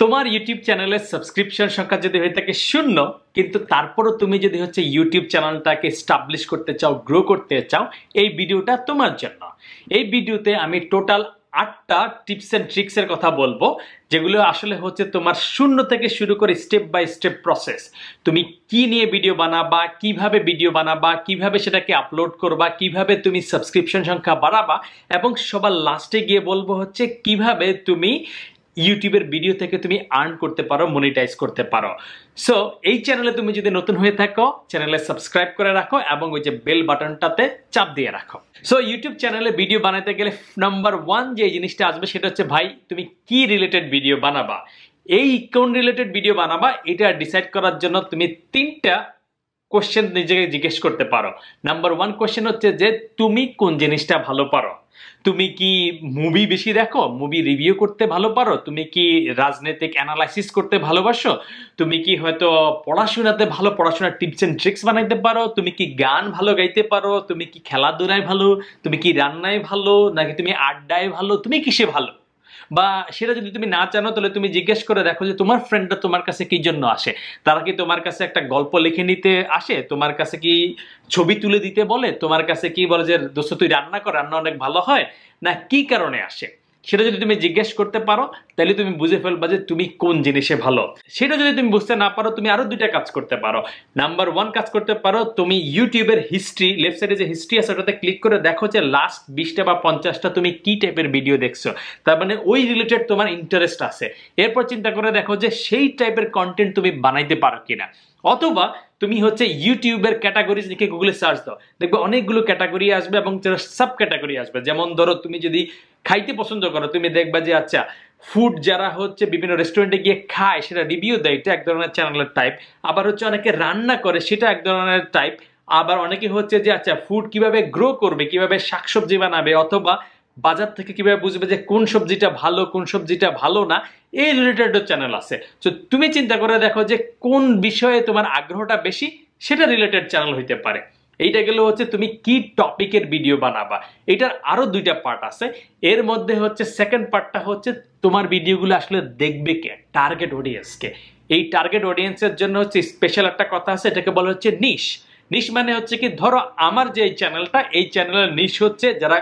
তোমার ইউটিউব চ্যানেলের সাবস্ক্রিপশন সংখ্যা যদি হয়ে থাকে শূন্য কিন্তু তারপরও তুমি যদি হচ্ছে ইউটিউব চ্যানেলটাকে স্টাবলিশ করতে চাও গ্রো করতে চাও এই ভিডিওটা তোমার জন্য এই ভিডিওতে আমি টোটাল আটটা টিপস অ্যান্ড ট্রিক্সের কথা বলবো যেগুলো আসলে হচ্ছে তোমার শূন্য থেকে শুরু করে স্টেপ বাই স্টেপ প্রসেস তুমি কি নিয়ে ভিডিও বানাবা কিভাবে ভিডিও বানাবা কিভাবে সেটাকে আপলোড করবা কিভাবে তুমি সাবস্ক্রিপশন সংখ্যা বাড়াবা এবং সবার লাস্টে গিয়ে বলবো হচ্ছে কিভাবে তুমি ইউটিউবের ভিডিও থেকে তুমি আর্ন করতে পারো মনিটাইজ করতে পারো সো এই চ্যানেলে তুমি যদি নতুন হয়ে থাকো চ্যানেলে সাবস্ক্রাইব করে রাখো এবং ওই যে বেল বাটনটাতে চাপ দিয়ে রাখো সো ইউটিউব চ্যানেলে ভিডিও বানাতে গেলে নাম্বার ওয়ান যে জিনিসটা আসবে সেটা হচ্ছে ভাই তুমি কি রিলেটেড ভিডিও বানাবা এই কোন রিলেটেড ভিডিও বানাবা এটা ডিসাইড করার জন্য তুমি তিনটা কোশ্চেন নিজেকে জিজ্ঞেস করতে পারো নাম্বার ওয়ান কোশ্চেন হচ্ছে যে তুমি কোন জিনিসটা ভালো পারো তুমি কি মুভি বেশি দেখো মুভি রিভিউ করতে ভালো পারো তুমি কি রাজনৈতিক অ্যানালাইসিস করতে ভালোবাসো তুমি কি হয়তো পড়াশোনাতে ভালো পড়াশোনার টিপস অ্যান্ড ট্রিক্স বানাইতে পারো তুমি কি গান ভালো গাইতে পারো তুমি কি খেলাধুলায় ভালো তুমি কি রান্নায় ভালো নাকি তুমি আড্ডায় ভালো তুমি কিসে ভালো বা সেটা যদি তুমি না জানো তাহলে তুমি জিজ্ঞেস করে দেখো যে তোমার ফ্রেন্ডরা তোমার কাছে কি জন্য আসে তারা কি তোমার কাছে একটা গল্প লিখে নিতে আসে তোমার কাছে কি ছবি তুলে দিতে বলে তোমার কাছে কি বলে যে দোস্ত তুই রান্না কর রান্না অনেক ভালো হয় না কি কারণে আসে সেটা যদি তুমি জিজ্ঞেস করতে পারো তাহলে তুমি বুঝে ফেলবা যে তুমি কোন জিনিসে ভালো সেটা যদি তুমি বুঝতে না পারো তুমি আরো দুইটা কাজ করতে পারো নাম্বার ওয়ান কাজ করতে পারো তুমি ইউটিউবের হিস্ট্রি লেফট সাইডে যে হিস্ট্রি আছে ওটাতে ক্লিক করে দেখো যে লাস্ট বিশটা বা পঞ্চাশটা তুমি কি টাইপের ভিডিও দেখছো তার মানে ওই রিলেটেড তোমার ইন্টারেস্ট আছে এরপর চিন্তা করে দেখো যে সেই টাইপের কন্টেন্ট তুমি বানাইতে পারো কিনা অথবা তুমি হচ্ছে ইউটিউবের ক্যাটাগরি লিখে গুগলে সার্চ দাও দেখবে অনেকগুলো ক্যাটাগরি আসবে এবং সাব ক্যাটাগরি আসবে যেমন ধরো তুমি যদি খাইতে পছন্দ করো তুমি দেখবা যে আচ্ছা ফুড যারা হচ্ছে বিভিন্ন রেস্টুরেন্টে গিয়ে খায় সেটা রিভিউ দেয় এটা এক ধরনের চ্যানেলের টাইপ আবার হচ্ছে অনেকে রান্না করে সেটা এক ধরনের টাইপ আবার অনেকে হচ্ছে যে আচ্ছা ফুড কিভাবে গ্রো করবে কিভাবে শাকসবজি বানাবে অথবা বাজার থেকে কিভাবে বুঝবে যে কোন সবজিটা ভালো কোন সবজিটা ভালো না এই রিলেটেড চ্যানেল আছে তো তুমি চিন্তা করে দেখো যে কোন বিষয়ে তোমার আগ্রহটা বেশি সেটা রিলেটেড চ্যানেল হইতে পারে এইটা গেলে হচ্ছে তুমি কি টপিকের ভিডিও বানাবা এটার আরও দুইটা পার্ট আছে এর মধ্যে হচ্ছে সেকেন্ড পার্টটা হচ্ছে তোমার ভিডিওগুলো আসলে দেখবে কে টার্গেট অডিয়েন্সকে এই টার্গেট অডিয়েন্সের জন্য হচ্ছে স্পেশাল একটা কথা আছে এটাকে বলা হচ্ছে নিশ নিশ মানে হচ্ছে কি ধরো আমার যে এই চ্যানেলটা এই চ্যানেলের নিশ হচ্ছে যারা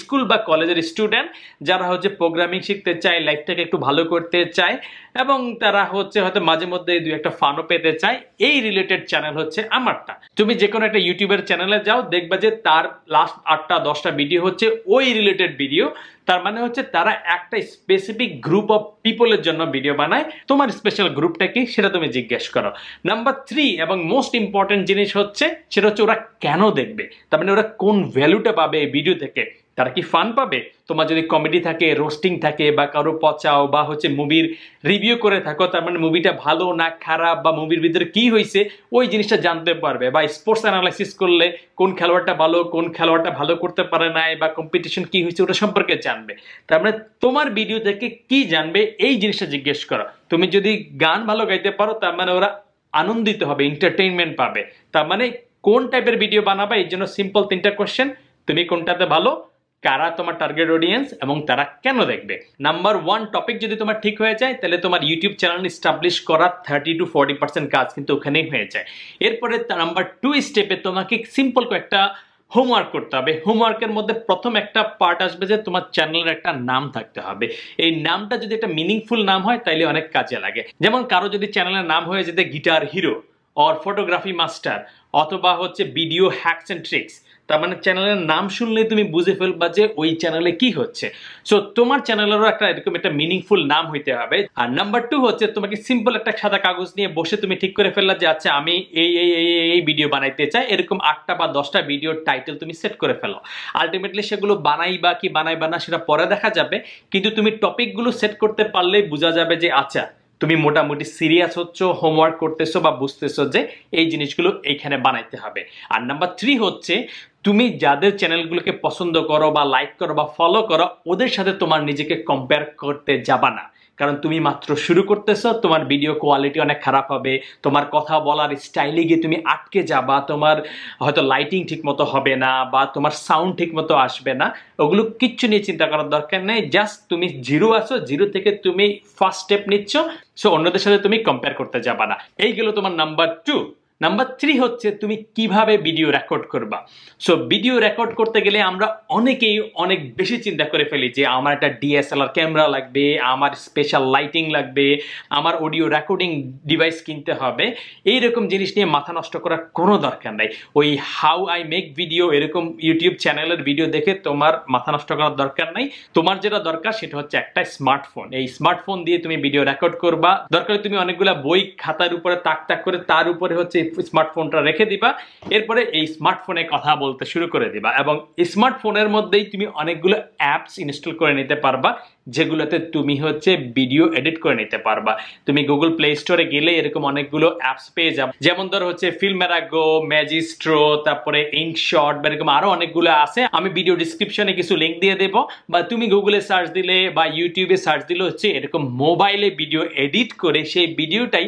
স্কুল বা কলেজের স্টুডেন্ট যারা হচ্ছে প্রোগ্রামিং শিখতে চায় লাইফটাকে একটু ভালো করতে চায় এবং তারা হচ্ছে হয়তো মাঝে মধ্যে দুই একটা ফানও পেতে চায় এই রিলেটেড চ্যানেল হচ্ছে আমারটা তুমি যে কোনো একটা ইউটিউবের চ্যানেলে যাও দেখবা যে তার লাস্ট আটটা দশটা ভিডিও হচ্ছে ওই রিলেটেড ভিডিও তার মানে হচ্ছে তারা একটা স্পেসিফিক গ্রুপ অফ পিপলের জন্য ভিডিও বানায় তোমার স্পেশাল গ্রুপটা কি সেটা তুমি জিজ্ঞেস করো নাম্বার থ্রি এবং মোস্ট ইম্পর্টেন্ট জিনিস হচ্ছে সেটা হচ্ছে ওরা কেন দেখবে তার মানে ওরা কোন ভ্যালুটা পাবে এই ভিডিও থেকে তারা কি ফান পাবে তোমার যদি কমেডি থাকে রোস্টিং থাকে বা কারো পচাও বা হচ্ছে মুভির রিভিউ করে থাকো তার মানে মুভিটা ভালো না খারাপ বা মুভির ভিতরে কি হয়েছে ওই জিনিসটা জানতে পারবে বা স্পোর্টস অ্যানালাইসিস করলে কোন খেলোয়াড়টা ভালো কোন খেলোয়াড়টা ভালো করতে পারে নাই বা কম্পিটিশন কি হয়েছে ওটা সম্পর্কে জান জানবে তার মানে তোমার ভিডিও থেকে কি জানবে এই জিনিসটা জিজ্ঞেস করো তুমি যদি গান ভালো গাইতে পারো তার মানে ওরা আনন্দিত হবে এন্টারটেইনমেন্ট পাবে তার মানে কোন টাইপের ভিডিও বানাবে এই জন্য সিম্পল তিনটা কোয়েশ্চেন তুমি কোনটাতে ভালো কারা তোমার টার্গেট অডিয়েন্স এবং তারা কেন দেখবে নাম্বার ওয়ান টপিক যদি তোমার ঠিক হয়ে যায় তাহলে তোমার ইউটিউব চ্যানেল ইস্টাবলিশ করার থার্টি টু ফর্টি পার্সেন্ট কাজ কিন্তু ওখানেই হয়ে যায় এরপরে নাম্বার টু স্টেপে তোমাকে সিম্পল কয়েকটা হোমওয়ার্ক করতে হবে হোমওয়ার্কের মধ্যে প্রথম একটা পার্ট আসবে যে তোমার চ্যানেলের একটা নাম থাকতে হবে এই নামটা যদি একটা মিনিংফুল নাম হয় তাইলে অনেক কাজে লাগে যেমন কারো যদি চ্যানেলের নাম হয়ে যেতে guitar hero or photography master অথবা হচ্ছে ভিডিও হ্যাকস অ্যান্ড ট্রিক্স তার মানে চ্যানেলের নাম শুনলেই তুমি বুঝে ফেলবা যে ওই চ্যানেলে কি হচ্ছে সো তোমার চ্যানেলেরও একটা এরকম একটা মিনিংফুল নাম হইতে হবে আর নাম্বার টু হচ্ছে তোমাকে সিম্পল একটা সাদা কাগজ নিয়ে বসে তুমি ঠিক করে ফেললা যে আচ্ছা আমি এই এই এই এই ভিডিও বানাইতে চাই এরকম আটটা বা দশটা ভিডিও টাইটেল তুমি সেট করে ফেলো আলটিমেটলি সেগুলো বানাই বা কি বানাই না সেটা পরে দেখা যাবে কিন্তু তুমি টপিকগুলো সেট করতে পারলেই বোঝা যাবে যে আচ্ছা তুমি মোটামুটি সিরিয়াস হচ্ছ হোমওয়ার্ক করতেছো বা বুঝতেছো যে এই জিনিসগুলো এইখানে বানাইতে হবে আর নাম্বার থ্রি হচ্ছে তুমি যাদের চ্যানেলগুলোকে পছন্দ করো বা লাইক করো বা ফলো করো ওদের সাথে তোমার নিজেকে কম্পেয়ার করতে যাবা না কারণ তুমি মাত্র শুরু করতেছো তোমার ভিডিও কোয়ালিটি অনেক খারাপ হবে তোমার কথা বলার স্টাইলে গিয়ে তুমি আটকে যাবা তোমার হয়তো লাইটিং ঠিকমতো হবে না বা তোমার সাউন্ড ঠিকমতো আসবে না ওগুলো কিচ্ছু নিয়ে চিন্তা করার দরকার নেই জাস্ট তুমি জিরো আসো জিরো থেকে তুমি ফার্স্ট স্টেপ নিচ্ছ সো অন্যদের সাথে তুমি কম্পেয়ার করতে যাবা না এইগুলো তোমার নাম্বার টু নাম্বার থ্রি হচ্ছে তুমি কিভাবে ভিডিও রেকর্ড করবা সো ভিডিও রেকর্ড করতে গেলে আমরা অনেকেই অনেক বেশি চিন্তা করে ফেলি যে আমার একটা ডিএসএলআর ক্যামেরা লাগবে আমার স্পেশাল লাইটিং লাগবে আমার অডিও রেকর্ডিং ডিভাইস কিনতে হবে এই রকম জিনিস নিয়ে মাথা নষ্ট করার কোনো দরকার নাই ওই হাউ আই মেক ভিডিও এরকম ইউটিউব চ্যানেলের ভিডিও দেখে তোমার মাথা নষ্ট করার দরকার নাই তোমার যেটা দরকার সেটা হচ্ছে একটা স্মার্টফোন এই স্মার্টফোন দিয়ে তুমি ভিডিও রেকর্ড করবা দরকার তুমি অনেকগুলো বই খাতার উপরে তাক তাক করে তার উপরে হচ্ছে স্মার্টফোনটা রেখে দিবা এরপরে এই স্মার্টফোনে কথা বলতে শুরু করে দিবা এবং স্মার্টফোনের মধ্যেই তুমি অনেকগুলো অ্যাপস ইনস্টল করে নিতে পারবা যেগুলোতে তুমি হচ্ছে ভিডিও এডিট করে নিতে পারবা তুমি গুগল প্লে স্টোরে গেলে এরকম অনেকগুলো অ্যাপস পেয়ে যাবে যেমন ধর হচ্ছে গো ম্যাজিস্ট্রো তারপরে শট বা এরকম আরো অনেকগুলো আছে আমি ভিডিও ডিসক্রিপশনে কিছু লিঙ্ক দিয়ে দেব বা তুমি গুগলে সার্চ দিলে বা ইউটিউবে সার্চ দিলে হচ্ছে এরকম মোবাইলে ভিডিও এডিট করে সেই ভিডিওটাই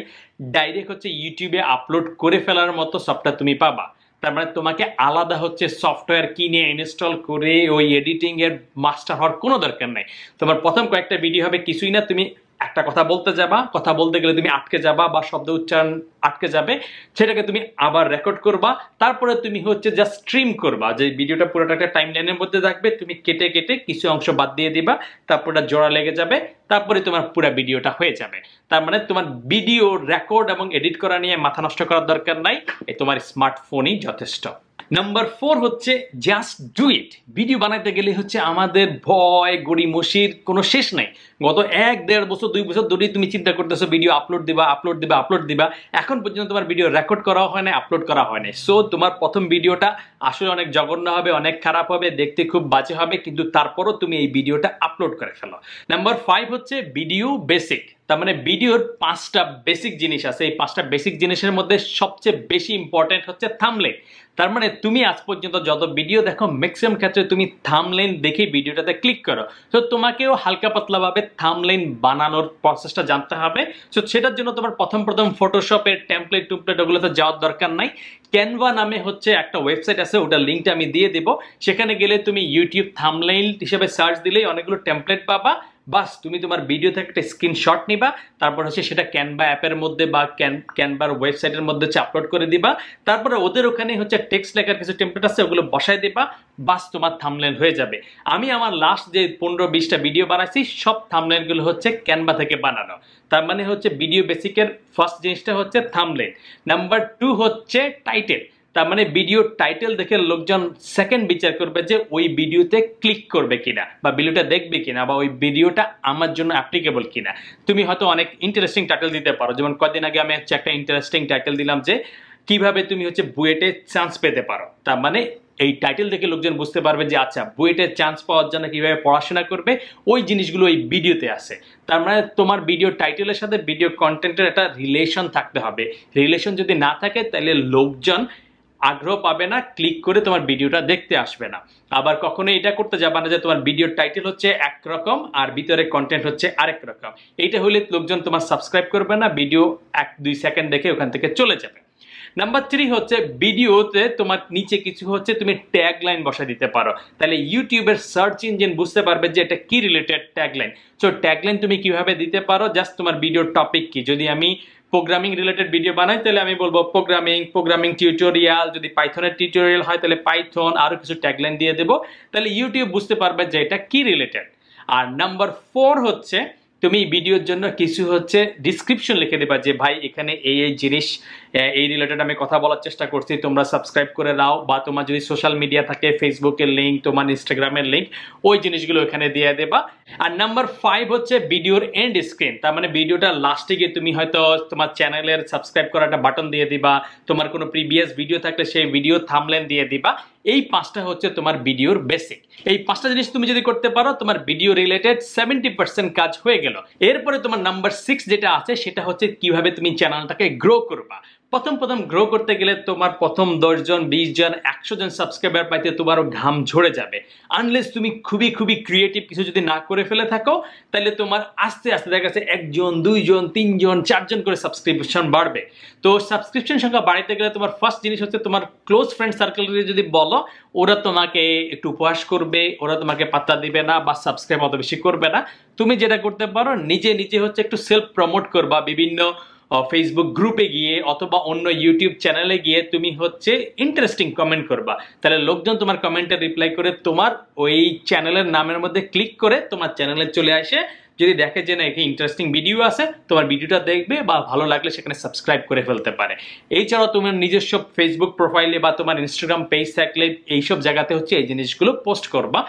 ডাইরেক্ট হচ্ছে ইউটিউবে আপলোড করে ফেলার মতো সফটওয়্যার তুমি পাবা তার মানে তোমাকে আলাদা হচ্ছে সফটওয়্যার কিনে ইনস্টল করে ওই এডিটিং এর মাস্টার হওয়ার কোনো দরকার নাই তোমার প্রথম কয়েকটা ভিডিও হবে কিছুই না তুমি একটা কথা বলতে যাবা কথা বলতে গেলে তুমি আটকে যাবা বা শব্দ উচ্চারণ আটকে যাবে সেটাকে তুমি আবার রেকর্ড করবা তারপরে তুমি হচ্ছে জাস্ট স্ট্রিম করবা যে ভিডিওটা পুরোটা একটা টাইম লাইনের মধ্যে থাকবে তুমি কেটে কেটে কিছু অংশ বাদ দিয়ে দিবা তারপর জোড়া লেগে যাবে তারপরে তোমার পুরো ভিডিওটা হয়ে যাবে তার মানে তোমার ভিডিও রেকর্ড এবং এডিট করা নিয়ে মাথা নষ্ট করার দরকার নাই এ তোমার স্মার্টফোনই যথেষ্ট নাম্বার ফোর হচ্ছে জাস্ট ডু ইট ভিডিও বানাইতে গেলে হচ্ছে আমাদের ভয় মসির কোনো শেষ নাই গত এক দেড় বছর দুই বছর ধরেই তুমি চিন্তা করতেছো ভিডিও আপলোড দিবা আপলোড দিবা আপলোড দিবা এখন পর্যন্ত তোমার ভিডিও রেকর্ড করা হয় না আপলোড করা হয় না সো তোমার প্রথম ভিডিওটা আসলে অনেক জঘন্য হবে অনেক খারাপ হবে দেখতে খুব বাজে হবে কিন্তু তারপরও তুমি এই ভিডিওটা আপলোড করে ফেলো নাম্বার ফাইভ হচ্ছে ভিডিও বেসিক তার মানে ভিডিওর পাঁচটা বেসিক জিনিস আছে এই পাঁচটা বেসিক জিনিসের মধ্যে সবচেয়ে বেশি ইম্পর্টেন্ট হচ্ছে থামলেন তার মানে তুমি আজ পর্যন্ত যত ভিডিও দেখো ম্যাক্সিমাম ক্ষেত্রে তুমি থামলেন দেখে ভিডিওটাতে ক্লিক করো তো তোমাকেও হালকা পাতলাভাবে থামলেন বানানোর প্রসেসটা জানতে হবে সো সেটার জন্য তোমার প্রথম প্রথম ফটোশপের টেমপ্লেট টুমপ্লেট ওগুলোতে যাওয়ার দরকার নাই ক্যানভা নামে হচ্ছে একটা ওয়েবসাইট আছে ওটার লিঙ্কটা আমি দিয়ে দেবো সেখানে গেলে তুমি ইউটিউব থামলেন হিসেবে সার্চ দিলেই অনেকগুলো টেমপ্লেট পাবা বাস তুমি তোমার ভিডিও থেকে একটা স্ক্রিনশট নিবা তারপর হচ্ছে সেটা ক্যানভা অ্যাপের মধ্যে বা ক্যান ক্যানভার ওয়েবসাইটের মধ্যে হচ্ছে আপলোড করে দিবা তারপরে ওদের ওখানে হচ্ছে টেক্সট লেখার কিছু টেম্পলেট আছে ওগুলো বসাই দিবা বাস তোমার থামলেন হয়ে যাবে আমি আমার লাস্ট যে পনেরো বিশটা ভিডিও বানাইছি সব থামলেনগুলো হচ্ছে ক্যানভা থেকে বানানো তার মানে হচ্ছে ভিডিও বেসিকের ফার্স্ট জিনিসটা হচ্ছে থামলেন নাম্বার টু হচ্ছে টাইটেল তার মানে ভিডিও টাইটেল দেখে লোকজন সেকেন্ড বিচার করবে যে ওই ভিডিওতে ক্লিক করবে কিনা বা ভিডিওটা দেখবে কিনা বা ওই ভিডিওটা আমার জন্য অ্যাপ্লিকেবল কিনা তুমি হয়তো অনেক ইন্টারেস্টিং টাইটেল দিতে পারো যেমন কদিন আগে আমি হচ্ছে একটা ইন্টারেস্টিং টাইটেল দিলাম যে কিভাবে তুমি হচ্ছে বুয়েটে চান্স পেতে পারো তার মানে এই টাইটেল দেখে লোকজন বুঝতে পারবে যে আচ্ছা বুয়েটের চান্স পাওয়ার জন্য কীভাবে পড়াশোনা করবে ওই জিনিসগুলো ওই ভিডিওতে আসে তার মানে তোমার ভিডিও টাইটেলের সাথে ভিডিও কন্টেন্টের একটা রিলেশন থাকতে হবে রিলেশন যদি না থাকে তাহলে লোকজন আগ্রহ পাবে না ক্লিক করে তোমার ভিডিওটা দেখতে আসবে না আবার কখনো এটা করতে যাবে না যে তোমার ভিডিওর টাইটেল হচ্ছে একরকম আর ভিতরে কন্টেন্ট হচ্ছে আরেক রকম এইটা হলে লোকজন তোমার সাবস্ক্রাইব করবে না ভিডিও এক দুই সেকেন্ড দেখে ওখান থেকে চলে যাবে নাম্বার থ্রি হচ্ছে ভিডিওতে তোমার নিচে কিছু হচ্ছে তুমি ট্যাগ লাইন বসা দিতে পারো তাহলে ইউটিউবের সার্চ ইঞ্জিন বুঝতে পারবে যে এটা কি related tag line so tag line তুমি কিভাবে দিতে পারো জাস্ট তোমার ভিডিওর টপিক কি যদি আমি প্রোগ্রামিং রিলেটেড ভিডিও বানাই তাহলে আমি বলবো প্রোগ্রামিং প্রোগ্রামিং টিউটোরিয়াল যদি পাইথনের টিউটোরিয়াল হয় তাহলে পাইথন আরও কিছু ট্যাগলাইন দিয়ে দেবো তাহলে ইউটিউব বুঝতে পারবে যে এটা কি রিলেটেড আর নাম্বার ফোর হচ্ছে তুমি ভিডিওর জন্য কিছু হচ্ছে ডিসক্রিপশন লিখে দেবা যে ভাই এখানে এই এই জিনিস এই রিলেটেড আমি কথা বলার চেষ্টা করছি তোমরা সাবস্ক্রাইব করে দাও বা তোমার যদি সোশ্যাল মিডিয়া থাকে ফেসবুকের লিঙ্ক তোমার ইনস্টাগ্রামের লিঙ্ক ওই জিনিসগুলো এখানে দিয়ে দেবা আর নাম্বার ফাইভ হচ্ছে ভিডিওর এন্ড স্ক্রিন তার মানে ভিডিওটা লাস্টে গিয়ে তুমি হয়তো তোমার চ্যানেলের সাবস্ক্রাইব করার একটা বাটন দিয়ে দিবা তোমার কোনো প্রিভিয়াস ভিডিও থাকলে সেই ভিডিও থামলেন দিয়ে দিবা এই পাঁচটা হচ্ছে তোমার ভিডিওর বেসিক এই পাঁচটা জিনিস তুমি যদি করতে পারো তোমার ভিডিও রিলেটেড সেভেন্টি পার্সেন্ট কাজ হয়ে গেল এরপরে তোমার নাম্বার সিক্স যেটা আছে সেটা হচ্ছে কিভাবে তুমি চ্যানেলটাকে গ্রো করবা প্রথম প্রথম গ্রো করতে গেলে তোমার প্রথম দশজন বিশ জন একশো জন সাবস্ক্রাইবার পাইতে তোমারও ঘাম ঝরে যাবে আনলেস তুমি খুবই খুবই ক্রিয়েটিভ কিছু যদি না করে ফেলে থাকো তাহলে তোমার আস্তে আস্তে দেখা যাচ্ছে একজন দুইজন তিনজন চারজন করে সাবস্ক্রিপশন বাড়বে তো সাবস্ক্রিপশন সংখ্যা বাড়িতে গেলে তোমার ফার্স্ট জিনিস হচ্ছে তোমার ক্লোজ ফ্রেন্ড সার্কেলে যদি বলো ওরা তোমাকে একটু উপহাস করবে ওরা তোমাকে পাত্তা দিবে না বা সাবস্ক্রাইব অত বেশি করবে না তুমি যেটা করতে পারো নিজে নিজে হচ্ছে একটু সেলফ প্রমোট করবা বিভিন্ন ফেসবুক গ্রুপে গিয়ে অথবা অন্য ইউটিউব চ্যানেলে গিয়ে তুমি হচ্ছে ইন্টারেস্টিং কমেন্ট করবা তাহলে লোকজন তোমার কমেন্টে রিপ্লাই করে তোমার ওই চ্যানেলের নামের মধ্যে ক্লিক করে তোমার চ্যানেলে চলে আসে যদি দেখে যে না এটি ইন্টারেস্টিং ভিডিও আছে তোমার ভিডিওটা দেখবে বা ভালো লাগলে সেখানে সাবস্ক্রাইব করে ফেলতে পারে এছাড়াও তোমার নিজস্ব ফেসবুক প্রোফাইলে বা তোমার ইনস্টাগ্রাম পেজ থাকলে এইসব জায়গাতে হচ্ছে এই জিনিসগুলো পোস্ট করবা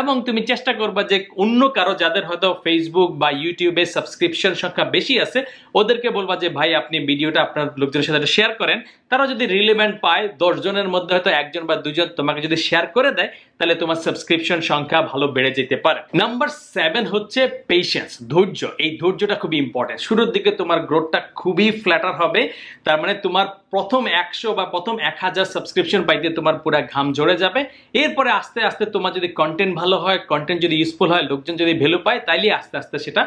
এবং তুমি চেষ্টা করবা যে অন্য কারো যাদের হয়তো ফেসবুক বা ইউটিউবে সাবস্ক্রিপশন সংখ্যা বেশি আছে ওদেরকে বলবা যে ভাই আপনি ভিডিওটা আপনার লোকজনের সাথে শেয়ার করেন তারা যদি রিলেভেন্ট পায় দশজনের মধ্যে হয়তো একজন বা দুজন তোমাকে যদি শেয়ার করে দেয় তাহলে তোমার সাবস্ক্রিপশন সংখ্যা ভালো বেড়ে যেতে পারে নাম্বার সেভেন হচ্ছে পেশেন্ট পেশেন্স ধৈর্য এই ধৈর্যটা খুবই ইম্পর্টেন্ট শুরুর দিকে তোমার গ্রোথটা খুবই ফ্ল্যাটার হবে তার মানে তোমার প্রথম একশো বা প্রথম এক হাজার সাবস্ক্রিপশন দিয়ে তোমার পুরো ঘাম ঝরে যাবে এরপরে আস্তে আস্তে তোমার যদি কন্টেন্ট ভালো হয় কন্টেন্ট যদি ইউজফুল হয় লোকজন যদি ভ্যালু পায় তাইলে আস্তে আস্তে সেটা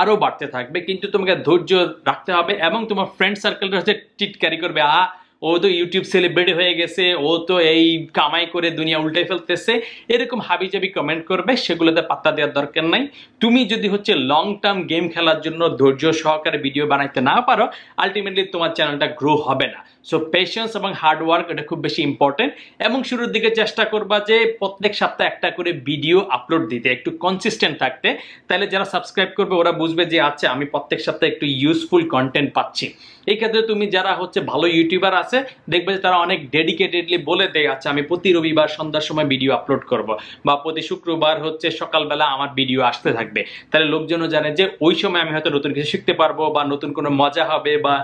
আরও বাড়তে থাকবে কিন্তু তোমাকে ধৈর্য রাখতে হবে এবং তোমার ফ্রেন্ড সার্কেলটা হচ্ছে টিট ক্যারি করবে আ ও তো ইউটিউব সেলিব্রিটি হয়ে গেছে ও তো এই কামাই করে দুনিয়া উল্টে ফেলতেছে এরকম হাবি যাবি কমেন্ট করবে সেগুলোতে পাত্তা দেওয়ার দরকার নাই তুমি যদি হচ্ছে লং টার্ম গেম খেলার জন্য ধৈর্য সহকারে ভিডিও বানাইতে না পারো আলটিমেটলি তোমার চ্যানেলটা গ্রো হবে না সো পেশেন্স এবং হার্ডওয়ার্ক এটা খুব বেশি ইম্পর্টেন্ট এবং শুরুর দিকে চেষ্টা করবা যে প্রত্যেক সপ্তাহে একটা করে ভিডিও আপলোড দিতে একটু কনসিস্টেন্ট থাকতে তাহলে যারা সাবস্ক্রাইব করবে ওরা বুঝবে যে আচ্ছা আমি প্রত্যেক সপ্তাহে একটু ইউজফুল কন্টেন্ট পাচ্ছি এই ক্ষেত্রে তুমি যারা হচ্ছে ভালো ইউটিউবার আছে দেখবে যে তারা অনেক ডেডিকেটেডলি বলে দেয় আচ্ছা আমি প্রতি রবিবার সন্ধ্যার সময় ভিডিও আপলোড করব বা প্রতি শুক্রবার হচ্ছে সকালবেলা আমার ভিডিও আসতে থাকবে তাহলে লোকজনও জানে যে ওই সময় আমি হয়তো নতুন কিছু শিখতে পারবো বা নতুন কোনো মজা হবে বা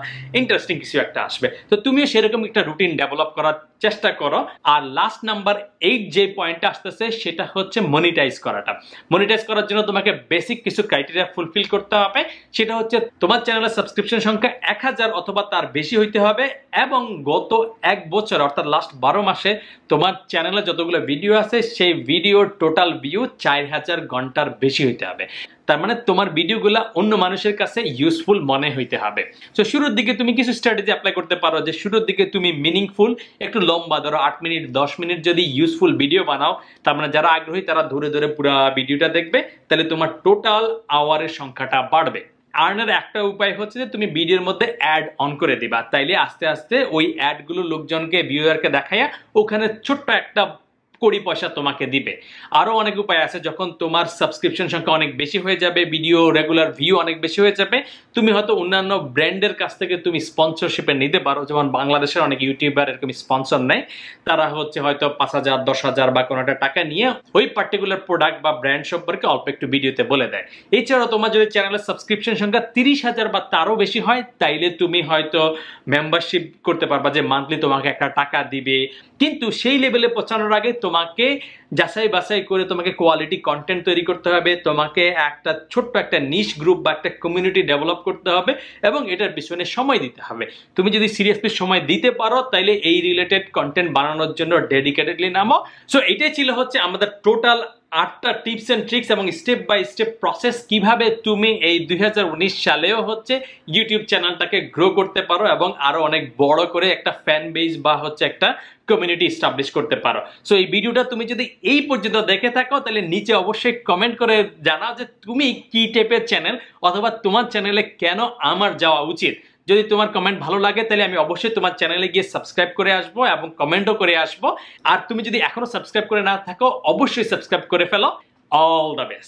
ইন্টারেস্টিং কিছু একটা আসবে তো তুমিও সেরকম একটা রুটিন ডেভেলপ করার চেষ্টা করো আর লাস্ট নাম্বার এইট যে পয়েন্টটা আসতেছে সেটা হচ্ছে মনিটাইজ করাটা মনিটাইজ করার জন্য তোমাকে বেসিক কিছু ক্রাইটেরিয়া ফুলফিল করতে হবে সেটা হচ্ছে তোমার চ্যানেলের সাবস্ক্রিপশন সংখ্যা এক হাজার অথবা তার বেশি হইতে হবে এবং গত এক বছর অর্থাৎ লাস্ট বারো মাসে তোমার চ্যানেলে যতগুলো ভিডিও আছে সেই ভিডিওর টোটাল ভিউ চার হাজার ঘন্টার বেশি হইতে হবে তার মানে তোমার ভিডিওগুলো অন্য মানুষের কাছে ইউজফুল মনে হইতে হবে তো শুরুর দিকে তুমি কিছু স্ট্র্যাটেজি অ্যাপ্লাই করতে পারো যে শুরুর দিকে তুমি মিনিংফুল একটু লম্বা ধরো আট মিনিট দশ মিনিট যদি ইউজফুল ভিডিও বানাও তার মানে যারা আগ্রহী তারা ধরে ধরে পুরো ভিডিওটা দেখবে তাহলে তোমার টোটাল আওয়ারের সংখ্যাটা বাড়বে আর্নার একটা উপায় হচ্ছে যে তুমি ভিডিওর মধ্যে অ্যাড অন করে দিবা তাইলে আস্তে আস্তে ওই অ্যাডগুলো লোকজনকে ভিউয়ারকে দেখাইয়া ওখানে ছোট্ট একটা কুড়ি পয়সা তোমাকে দিবে আরও অনেক উপায় আছে যখন তোমার সাবস্ক্রিপশন সংখ্যা অনেক বেশি হয়ে যাবে ভিডিও রেগুলার ভিউ অনেক বেশি হয়ে যাবে তুমি হয়তো অন্যান্য ব্র্যান্ডের কাছ থেকে তুমি স্পন্সরশিপে নিতে পারো যেমন বাংলাদেশের অনেক ইউটিউবার এরকম স্পন্সর নেয় তারা হচ্ছে হয়তো পাঁচ হাজার দশ হাজার বা কোনো একটা টাকা নিয়ে ওই পার্টিকুলার প্রোডাক্ট বা ব্র্যান্ড সম্পর্কে অল্প একটু ভিডিওতে বলে দেয় এছাড়াও তোমার যদি চ্যানেলের সাবস্ক্রিপশন সংখ্যা তিরিশ হাজার বা তারও বেশি হয় তাইলে তুমি হয়তো মেম্বারশিপ করতে পারবা যে মান্থলি তোমাকে একটা টাকা দিবে কিন্তু সেই লেভেলে পৌঁছানোর আগে তোমার कमा के যাচাই বাছাই করে তোমাকে কোয়ালিটি কন্টেন্ট তৈরি করতে হবে তোমাকে একটা ছোট্ট একটা নিশ গ্রুপ বা একটা কমিউনিটি ডেভেলপ করতে হবে এবং এটার পিছনে সময় দিতে হবে তুমি যদি সিরিয়াসলি সময় দিতে পারো তাহলে এই রিলেটেড কন্টেন্ট বানানোর জন্য ডেডিকেটেডলি নামো সো এটাই ছিল হচ্ছে আমাদের টোটাল আটটা টিপস অ্যান্ড ট্রিক্স এবং স্টেপ বাই স্টেপ প্রসেস কিভাবে তুমি এই দুই সালেও হচ্ছে ইউটিউব চ্যানেলটাকে গ্রো করতে পারো এবং আরো অনেক বড় করে একটা ফ্যান বেস বা হচ্ছে একটা কমিউনিটি স্টাবলিশ করতে পারো সো এই ভিডিওটা তুমি যদি এই পর্যন্ত দেখে থাকো তাহলে নিচে অবশ্যই কমেন্ট করে জানাও যে তুমি কি টাইপের চ্যানেল অথবা তোমার চ্যানেলে কেন আমার যাওয়া উচিত যদি তোমার কমেন্ট ভালো লাগে তাহলে আমি অবশ্যই তোমার চ্যানেলে গিয়ে সাবস্ক্রাইব করে আসবো এবং কমেন্টও করে আসবো আর তুমি যদি এখনো সাবস্ক্রাইব করে না থাকো অবশ্যই সাবস্ক্রাইব করে ফেলো অল দ্য বেস্ট